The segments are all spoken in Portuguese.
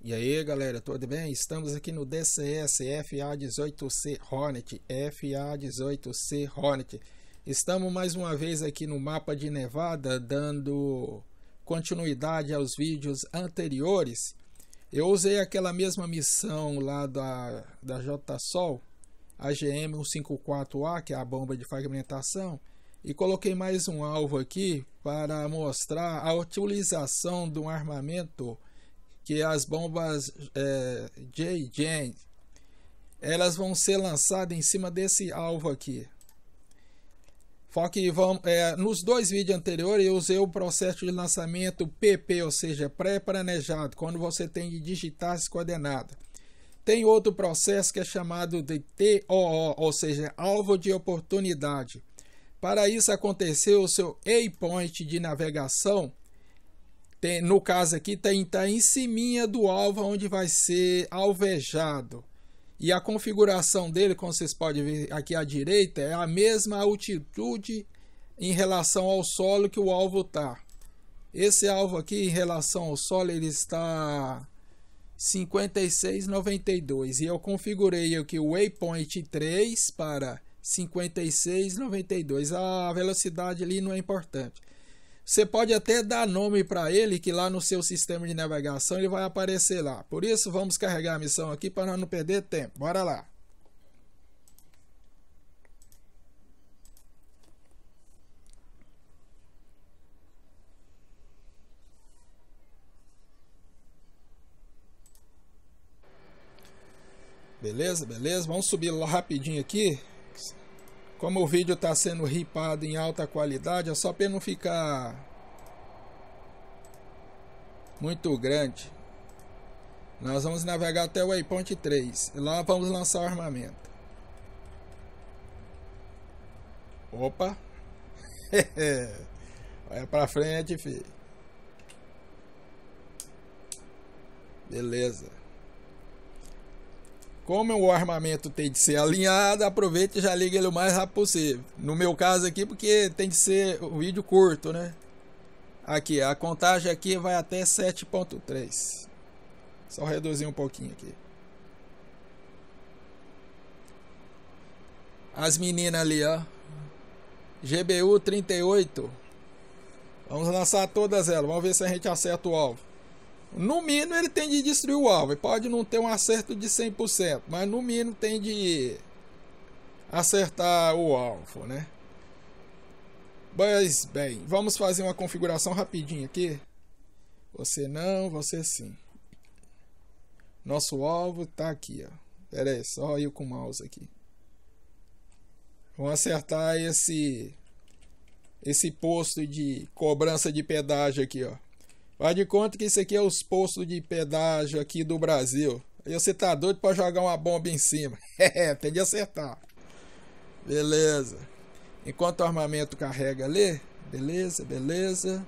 E aí galera, tudo bem? Estamos aqui no DCS FA18C Hornet, FA18C Hornet. Estamos mais uma vez aqui no mapa de Nevada, dando continuidade aos vídeos anteriores. Eu usei aquela mesma missão lá da, da JSOL, a GM154A, que é a bomba de fragmentação, e coloquei mais um alvo aqui para mostrar a utilização de um armamento que as bombas é, J elas vão ser lançadas em cima desse alvo aqui. Foque, vamos, é, nos dois vídeos anteriores eu usei o processo de lançamento PP, ou seja, pré-planejado, quando você tem de digitar as coordenadas. Tem outro processo que é chamado de TOO, ou seja, alvo de oportunidade. Para isso acontecer, o seu A-Point de navegação tem, no caso aqui, está tá em cima do alvo, onde vai ser alvejado. E a configuração dele, como vocês podem ver aqui à direita, é a mesma altitude em relação ao solo que o alvo está. Esse alvo aqui, em relação ao solo, ele está 56,92. E eu configurei aqui o waypoint 3 para 56,92. A velocidade ali não é importante. Você pode até dar nome para ele, que lá no seu sistema de navegação ele vai aparecer lá. Por isso, vamos carregar a missão aqui para não perder tempo. Bora lá. Beleza, beleza. Vamos subir lá rapidinho aqui. Como o vídeo está sendo ripado em alta qualidade, é só para não ficar muito grande. Nós vamos navegar até o Waypoint 3. Lá vamos lançar o armamento. Opa! Olha pra frente, filho. Beleza. Como o armamento tem de ser alinhado, aproveita e já liga ele o mais rápido possível. No meu caso aqui, porque tem de ser um vídeo curto, né? Aqui, a contagem aqui vai até 7.3. Só reduzir um pouquinho aqui. As meninas ali, ó. GBU 38. Vamos lançar todas elas. Vamos ver se a gente acerta o alvo. No mínimo ele tem de destruir o alvo. Ele pode não ter um acerto de 100%, mas no mínimo tem de acertar o alvo, né? Mas bem, vamos fazer uma configuração rapidinha aqui. Você não, você sim. Nosso alvo tá aqui, ó. Pera aí, só eu com o mouse aqui. Vamos acertar esse esse posto de cobrança de pedágio aqui, ó. Vai de conta que isso aqui é os postos de pedágio aqui do Brasil. E você tá doido pra jogar uma bomba em cima. É, tem de acertar. Beleza. Enquanto o armamento carrega ali. Beleza, beleza.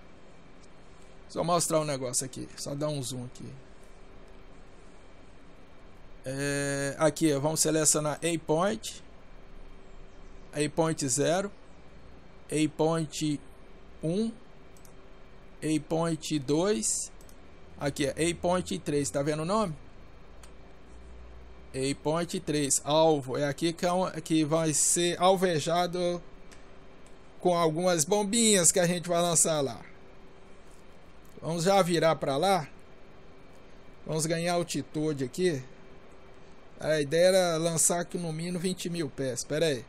Só mostrar um negócio aqui. Só dar um zoom aqui. É, aqui, vamos selecionar A-Point. A-Point 0. A-Point 1 point 2. Aqui é point 3, tá vendo o nome? point 3, alvo. É aqui que, é um, que vai ser alvejado com algumas bombinhas que a gente vai lançar lá. Vamos já virar para lá. Vamos ganhar altitude aqui. A ideia era lançar aqui no mínimo 20 mil pés. Espera aí.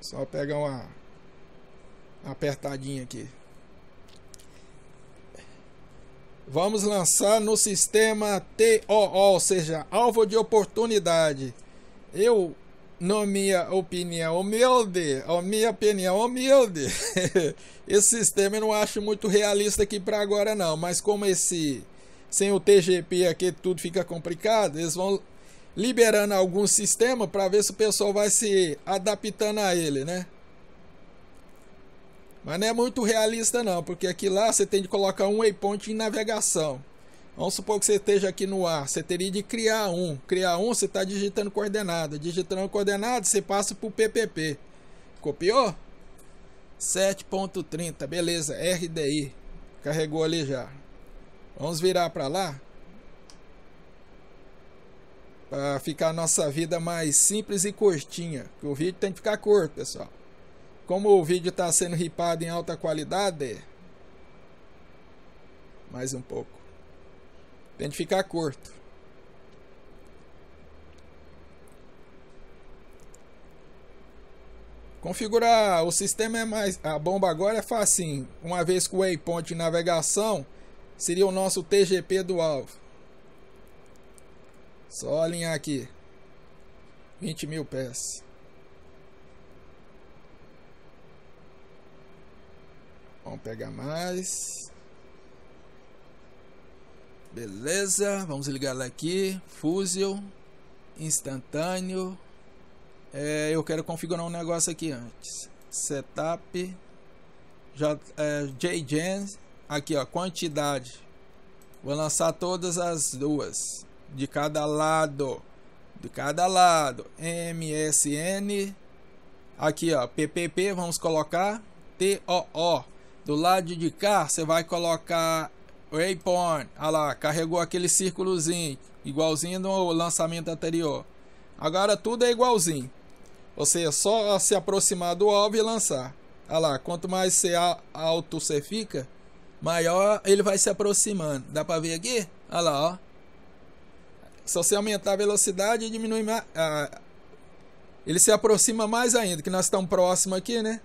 Só pegar uma apertadinha aqui. Vamos lançar no sistema TOO, ou seja, alvo de oportunidade. Eu, na minha opinião humilde, a minha opinião humilde, esse sistema eu não acho muito realista aqui para agora não, mas como esse sem o TGP aqui tudo fica complicado, eles vão liberando algum sistema para ver se o pessoal vai se adaptando a ele, né? Mas não é muito realista não, porque aqui lá você tem de colocar um waypoint em navegação. Vamos supor que você esteja aqui no ar, você teria de criar um. Criar um, você está digitando coordenada. Digitando coordenada, você passa para o PPP. Copiou? 7.30, beleza, RDI. Carregou ali já. Vamos virar para lá? Para ficar a nossa vida mais simples e curtinha. o vídeo tem que ficar curto, pessoal. Como o vídeo está sendo ripado em alta qualidade, mais um pouco. Tem de ficar curto. Configurar o sistema é mais. A bomba agora é facinho. Uma vez com o waypoint de navegação seria o nosso TGP do alvo. Só alinhar aqui. 20 mil pés. Pega mais. Beleza, vamos ligar ela aqui. fusil instantâneo. É, eu quero configurar um negócio aqui antes. Setup, J, é, JGen, aqui ó, quantidade. Vou lançar todas as duas, de cada lado, de cada lado. MSN, aqui ó, PPP, vamos colocar TOO. Do lado de cá, você vai colocar Waypoint. olha lá, carregou aquele círculozinho, igualzinho no lançamento anterior. Agora tudo é igualzinho. Você é só se aproximar do alvo e lançar. Olha lá, quanto mais você alto você fica, maior ele vai se aproximando. Dá pra ver aqui? Olha lá, ó. Se você aumentar a velocidade, diminui mais. Ah, ele se aproxima mais ainda, que nós estamos próximos aqui, né?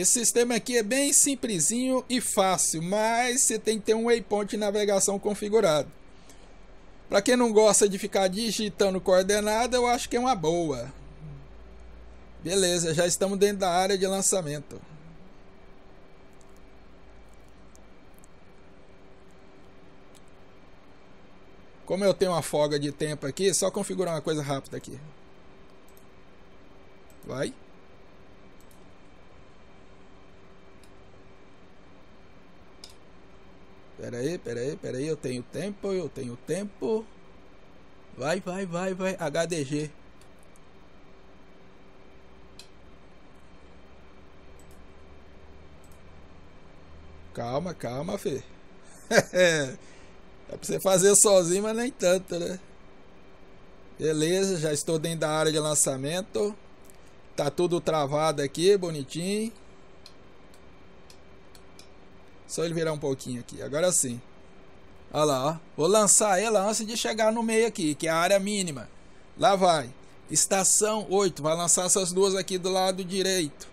Esse sistema aqui é bem simplesinho e fácil, mas você tem que ter um waypoint de navegação configurado. Para quem não gosta de ficar digitando coordenada, eu acho que é uma boa. Beleza, já estamos dentro da área de lançamento. Como eu tenho uma folga de tempo aqui, só configurar uma coisa rápida aqui. Vai. Peraí, peraí, peraí, eu tenho tempo, eu tenho tempo. Vai, vai, vai, vai, HDG. Calma, calma, Fê. é pra você fazer sozinho, mas nem tanto, né? Beleza, já estou dentro da área de lançamento. Tá tudo travado aqui, bonitinho. Só ele virar um pouquinho aqui. Agora sim. Olha lá, ó. Vou lançar ela antes de chegar no meio aqui, que é a área mínima. Lá vai. Estação 8. Vai lançar essas duas aqui do lado direito.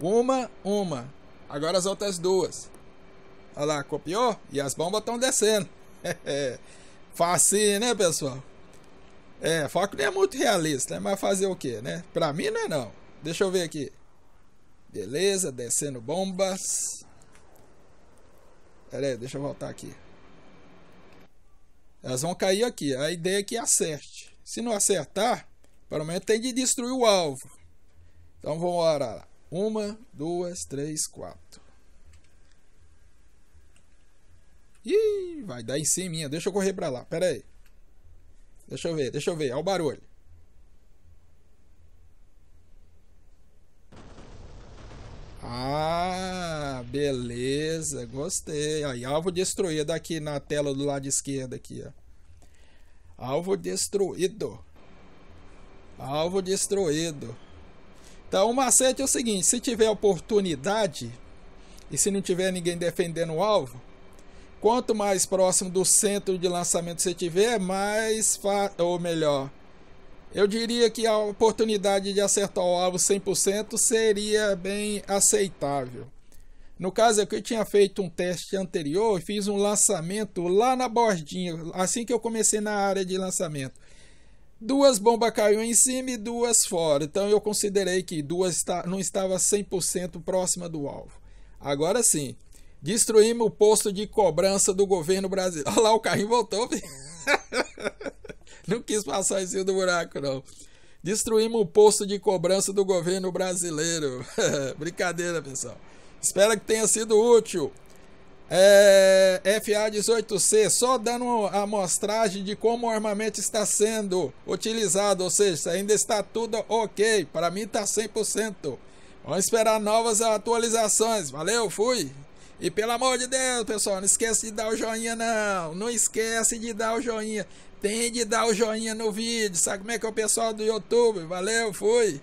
Uma, uma. Agora as outras duas. Olha lá, copiou? E as bombas estão descendo. Facinho, né, pessoal? É, foco não é muito realista, né? Mas fazer o quê, né? Pra mim não é não. Deixa eu ver aqui. Beleza, descendo bombas. Pera aí, deixa eu voltar aqui. Elas vão cair aqui. A ideia é que acerte. Se não acertar, pelo menos tem de destruir o alvo. Então vamos lá. Uma, duas, três, quatro. Ih, vai dar em cima. Deixa eu correr pra lá. Pera aí. Deixa eu ver, deixa eu ver. Olha o barulho. Ah, beleza, gostei. Aí, alvo destruído aqui na tela do lado esquerdo aqui, ó. Alvo destruído. Alvo destruído. Então, o macete é o seguinte, se tiver oportunidade e se não tiver ninguém defendendo o alvo, quanto mais próximo do centro de lançamento você tiver, mais ou melhor, eu diria que a oportunidade de acertar o alvo 100% seria bem aceitável. No caso aqui, eu tinha feito um teste anterior e fiz um lançamento lá na bordinha, assim que eu comecei na área de lançamento. Duas bombas caiu em cima e duas fora, então eu considerei que duas não estava 100% próxima do alvo. Agora sim, destruímos o posto de cobrança do governo brasileiro. Olha lá, o carrinho voltou. não quis passar em cima do buraco, não. Destruímos o posto de cobrança do governo brasileiro. Brincadeira, pessoal. Espero que tenha sido útil. É, FA18C, só dando a amostragem de como o armamento está sendo utilizado, ou seja, ainda está tudo ok, para mim está 100%. Vamos esperar novas atualizações. Valeu, fui! E pelo amor de Deus, pessoal, não esquece de dar o joinha não. Não esquece de dar o joinha. Tem de dar o joinha no vídeo. Sabe como é que é o pessoal do YouTube? Valeu, fui.